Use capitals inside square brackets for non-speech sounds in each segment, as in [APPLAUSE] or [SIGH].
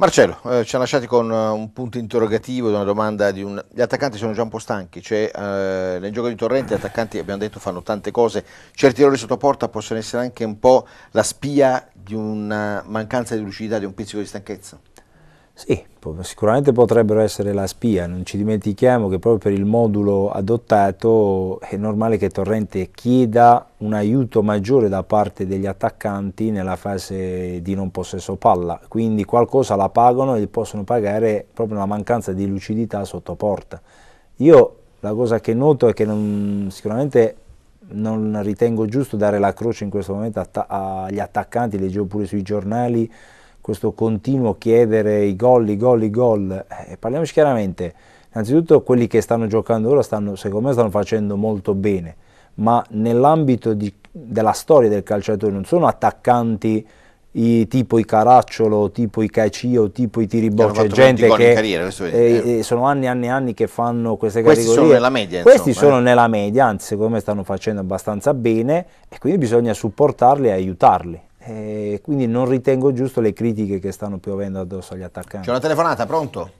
Marcello, eh, ci ha lasciati con uh, un punto interrogativo, una domanda di un... Gli attaccanti sono già un po' stanchi, cioè, uh, nel gioco di Torrente gli attaccanti, abbiamo detto, fanno tante cose, certi errori sotto porta possono essere anche un po' la spia di una mancanza di lucidità, di un pizzico di stanchezza. Sì, sicuramente potrebbero essere la spia, non ci dimentichiamo che proprio per il modulo adottato è normale che Torrente chieda un aiuto maggiore da parte degli attaccanti nella fase di non possesso palla, quindi qualcosa la pagano e possono pagare proprio la mancanza di lucidità sotto porta. Io la cosa che noto è che non, sicuramente non ritengo giusto dare la croce in questo momento agli attaccanti, leggevo pure sui giornali, questo continuo chiedere i gol, i gol, i gol. Eh, parliamoci chiaramente, innanzitutto quelli che stanno giocando ora stanno, secondo me stanno facendo molto bene, ma nell'ambito di, della storia del calciatore non sono attaccanti i, tipo i Caracciolo, tipo i Cacio, tipo i Tiribò, c'è gente che carriera, eh, eh, sono anni e anni anni che fanno queste Questi categorie. Sono nella media, Questi insomma, eh. sono eh. nella media, anzi secondo me stanno facendo abbastanza bene e quindi bisogna supportarli e aiutarli. Eh, quindi non ritengo giusto le critiche che stanno piovendo addosso agli attaccanti. C'è una telefonata, pronto?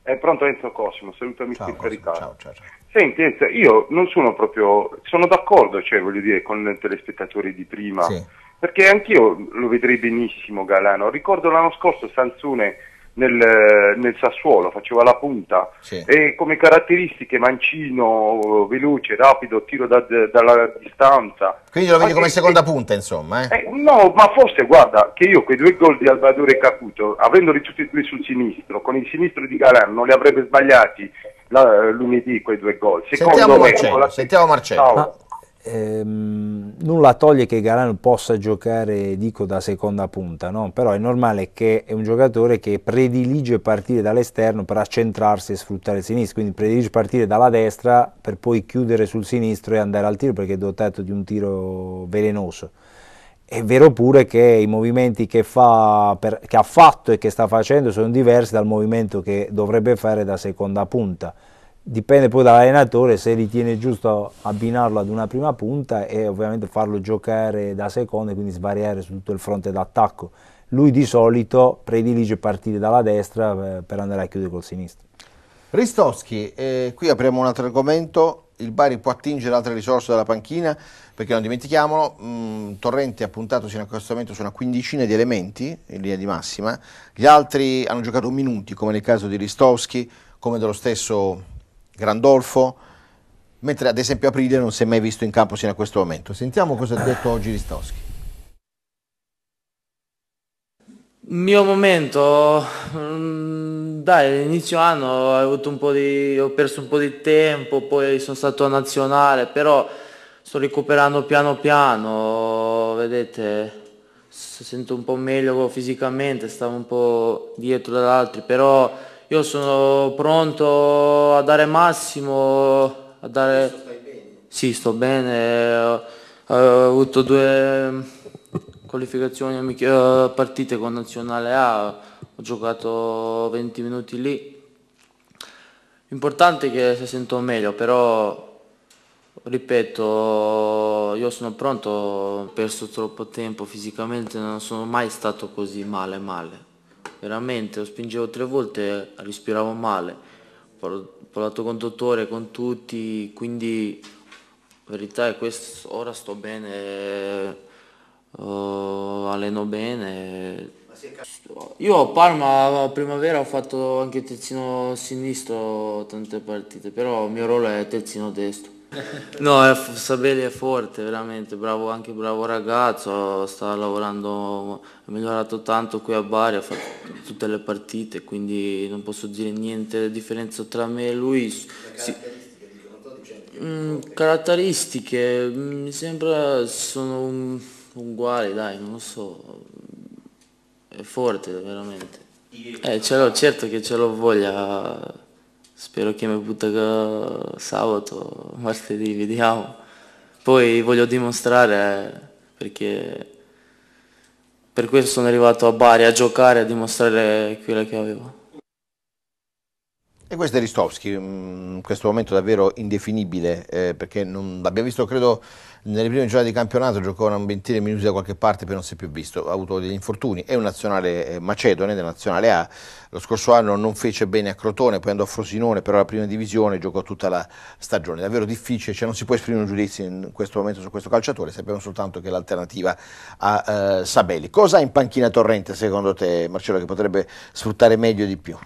È pronto Enzo Cosimo, salutami ciao, Cosimo, ciao, ciao, ciao. Senti Enzo, io non sono proprio, sono d'accordo, cioè, voglio dire, con i telespettatori di prima, sì. perché anch'io lo vedrei benissimo Galano. Ricordo l'anno scorso Sanzone nel, nel Sassuolo, faceva la punta sì. e come caratteristiche mancino, veloce, rapido, tiro da, da, dalla distanza. Quindi lo vedi come che, seconda punta insomma? Eh? Eh, no, ma forse guarda che io quei due gol di Alvadore e Caputo, avendoli tutti e due sul sinistro, con il sinistro di Galan non li avrebbe sbagliati la, lunedì quei due gol. Secondo sentiamo me, Marcello, la... sentiamo Marcello. Ciao. Ehm, nulla toglie che Galan possa giocare, dico, da seconda punta, no? però è normale che è un giocatore che predilige partire dall'esterno per accentrarsi e sfruttare il sinistro, quindi predilige partire dalla destra per poi chiudere sul sinistro e andare al tiro perché è dotato di un tiro velenoso. È vero pure che i movimenti che, fa per, che ha fatto e che sta facendo sono diversi dal movimento che dovrebbe fare da seconda punta dipende poi dall'allenatore se ritiene giusto abbinarlo ad una prima punta e ovviamente farlo giocare da seconda e quindi svariare su tutto il fronte d'attacco. Lui di solito predilige partire dalla destra eh, per andare a chiudere col sinistro. Ristoschi, eh, qui apriamo un altro argomento, il Bari può attingere altre risorse dalla panchina perché non dimentichiamolo, mh, mm, Torrente ha puntato sino a questo momento su una quindicina di elementi in linea di massima, gli altri hanno giocato minuti come nel caso di Ristovski, come dello stesso Grandolfo, mentre ad esempio Aprile non si è mai visto in campo sino a questo momento. Sentiamo cosa ha detto oggi Ristoschi. Mio momento, mm, dai, inizio anno ho, di, ho perso un po' di tempo, poi sono stato a nazionale, però sto recuperando piano piano, vedete, sento un po' meglio fisicamente, stavo un po' dietro dagli altri, però io sono pronto a dare massimo, a dare... Sì, sto bene, ho avuto due qualificazioni, eh, partite con Nazionale A, ho giocato 20 minuti lì. L'importante è che si sento meglio, però ripeto, io sono pronto, ho perso troppo tempo fisicamente, non sono mai stato così male male veramente lo spingevo tre volte respiravo male ho parlato con il dottore con tutti quindi la verità è che ora sto bene uh, alleno bene io a Parma a primavera ho fatto anche terzino sinistro tante partite però il mio ruolo è terzino destro [LAUGHS] No, è, Sabelli è forte, veramente, bravo, anche bravo ragazzo, sta lavorando, ha migliorato tanto qui a Bari, ha fatto tutte le partite, quindi non posso dire niente di differenza tra me e lui. Si, mh, caratteristiche, mm, mm, mi sembra sono uguali, dai, non lo so, è forte veramente. Eh, certo che ce l'ho voglia spero che mi butta sabato, martedì, vediamo. Poi voglio dimostrare perché per questo sono arrivato a Bari a giocare, a dimostrare quello che avevo. E questo è Ristovski, in mm, questo momento davvero indefinibile, eh, perché non, l'abbiamo visto, credo, nelle prime giornate di campionato, giocò una ventina di minuti da qualche parte, poi non si è più visto, ha avuto degli infortuni, è un nazionale eh, macedone, della nazionale A, lo scorso anno non fece bene a Crotone, poi andò a Frosinone, però la prima divisione giocò tutta la stagione, davvero difficile, cioè non si può esprimere un giudizio in questo momento su questo calciatore, sappiamo soltanto che è l'alternativa a eh, Sabelli. Cosa ha in panchina Torrente secondo te, Marcello, che potrebbe sfruttare meglio di più?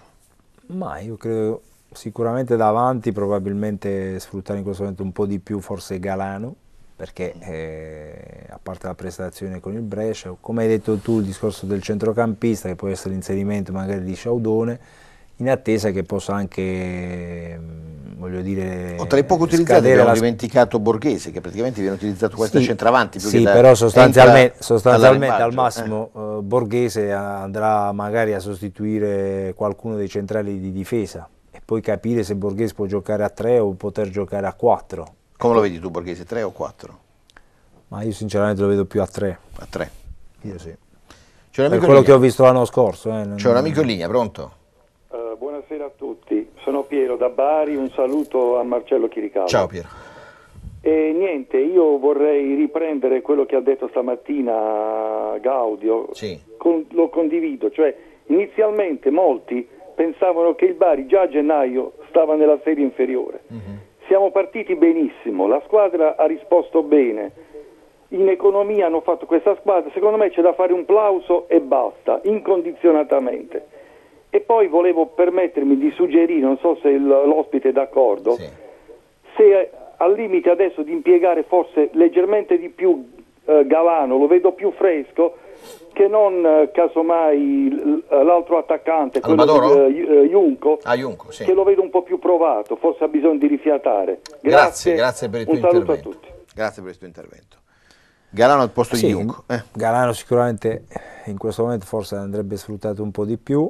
Ma io credo sicuramente davanti, probabilmente sfruttare in questo momento un po' di più forse Galano, perché mm. eh, a parte la prestazione con il Brescia, come hai detto tu il discorso del centrocampista che può essere l'inserimento magari di Sciaudone, in attesa che possa anche mm, voglio dire o tra i poco utilizzati abbiamo la... dimenticato Borghese che praticamente viene utilizzato questo sì, centravanti più sì, da, però sostanzialmente, sostanzialmente al eh. massimo eh. uh, Borghese andrà magari a sostituire qualcuno dei centrali di difesa e poi capire se Borghese può giocare a 3 o poter giocare a 4 come lo vedi tu Borghese 3 o 4? ma io sinceramente lo vedo più a 3 a 3 io sì C'è un amico per quello che ho visto l'anno scorso eh, c'è un amico in linea pronto? buonasera a tutti. Sono Piero da Bari, un saluto a Marcello Chiricava. Ciao Piero. E niente, io vorrei riprendere quello che ha detto stamattina Gaudio. Sì. Con, lo condivido, cioè inizialmente molti pensavano che il Bari già a gennaio stava nella serie inferiore. Mm-hmm. Siamo partiti benissimo, la squadra ha risposto bene. In economia hanno fatto questa squadra, secondo me c'è da fare un plauso e basta, incondizionatamente e poi volevo permettermi di suggerire, non so se l'ospite è d'accordo, sì. se al limite adesso di impiegare forse leggermente di più eh, Galano, lo vedo più fresco, che non eh, casomai l'altro attaccante, quello di, eh, Junco, eh, ah, Junco sì. che lo vedo un po' più provato, forse ha bisogno di rifiatare. Grazie, grazie, grazie per il tuo intervento. a tutti. Grazie per il tuo intervento. Galano al posto sì, di Junco. Eh. Galano sicuramente in questo momento forse andrebbe sfruttato un po' di più,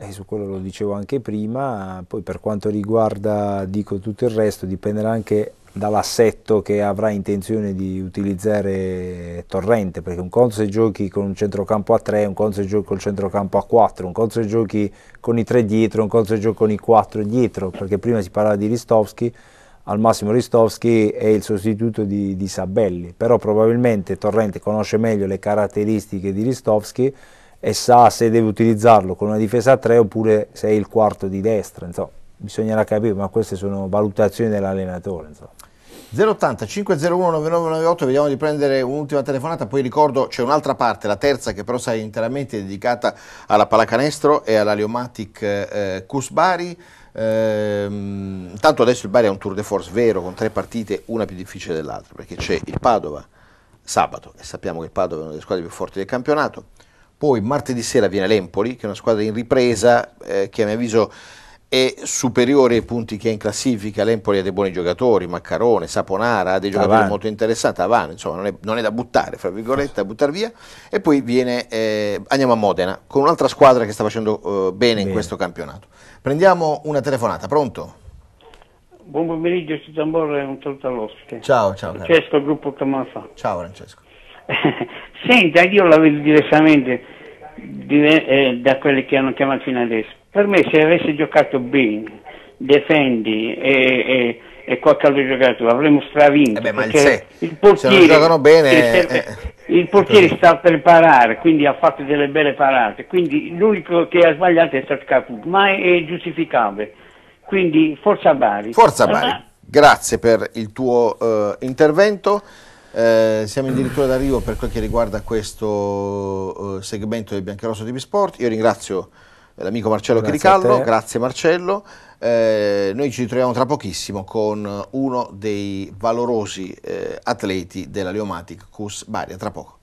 e su quello lo dicevo anche prima, poi per quanto riguarda dico tutto il resto dipenderà anche dall'assetto che avrà intenzione di utilizzare Torrente, perché un conto se giochi con un centrocampo a 3, un conto se giochi con il centrocampo a 4, un conto se giochi con i 3 dietro, un conto se giochi con i 4 dietro, perché prima si parlava di Ristovski, al massimo Ristovski è il sostituto di, di Sabelli, però probabilmente Torrente conosce meglio le caratteristiche di Ristovski e sa se deve utilizzarlo con una difesa a 3 oppure se è il quarto di destra, insomma, bisognerà capire, ma queste sono valutazioni dell'allenatore. 080 501 9998, vediamo di prendere un'ultima telefonata, poi ricordo c'è un'altra parte, la terza che però sai interamente dedicata alla pallacanestro e alla Leomatic eh, Cusbari. Ehm, tanto adesso il Bari è un tour de force vero, con tre partite, una più difficile dell'altra, perché c'è il Padova sabato e sappiamo che il Padova è una delle squadre più forti del campionato poi martedì sera viene l'Empoli, che è una squadra in ripresa, eh, che a mio avviso è superiore ai punti che è in classifica. L'Empoli ha dei buoni giocatori, Maccarone, Saponara, ha dei giocatori Avan. molto interessanti, Avano, insomma non è, non è, da buttare, fra virgolette, da buttare via. E poi viene, eh, andiamo a Modena, con un'altra squadra che sta facendo eh, bene, bene in questo campionato. Prendiamo una telefonata, pronto? Buon pomeriggio, Cittadamborra e un saluto all'ospite. Ciao, ciao. Francesco, gruppo Camafa. Ciao Francesco. Eh, senta, io la vedo diversamente eh, da quelle che hanno chiamato fino adesso. Per me se avesse giocato bene, Defendi e, e, e qualche altro giocatore avremmo stravinto. Eh beh, ma il, portiere, se giocano bene... il eh, portiere sta per parare, quindi ha fatto delle belle parate, quindi l'unico che ha sbagliato è stato Caputo, ma è, giustificabile. Quindi forza Bari. Forza Bari, grazie per il tuo eh, intervento. Eh, siamo addirittura d'arrivo per quel che riguarda questo eh, segmento del Biancherosso TV Sport. Io ringrazio eh, l'amico Marcello grazie Chiricallo, grazie Marcello. Eh, noi ci ritroviamo tra pochissimo con uno dei valorosi eh, atleti della Leomatic Cus Baria, tra poco.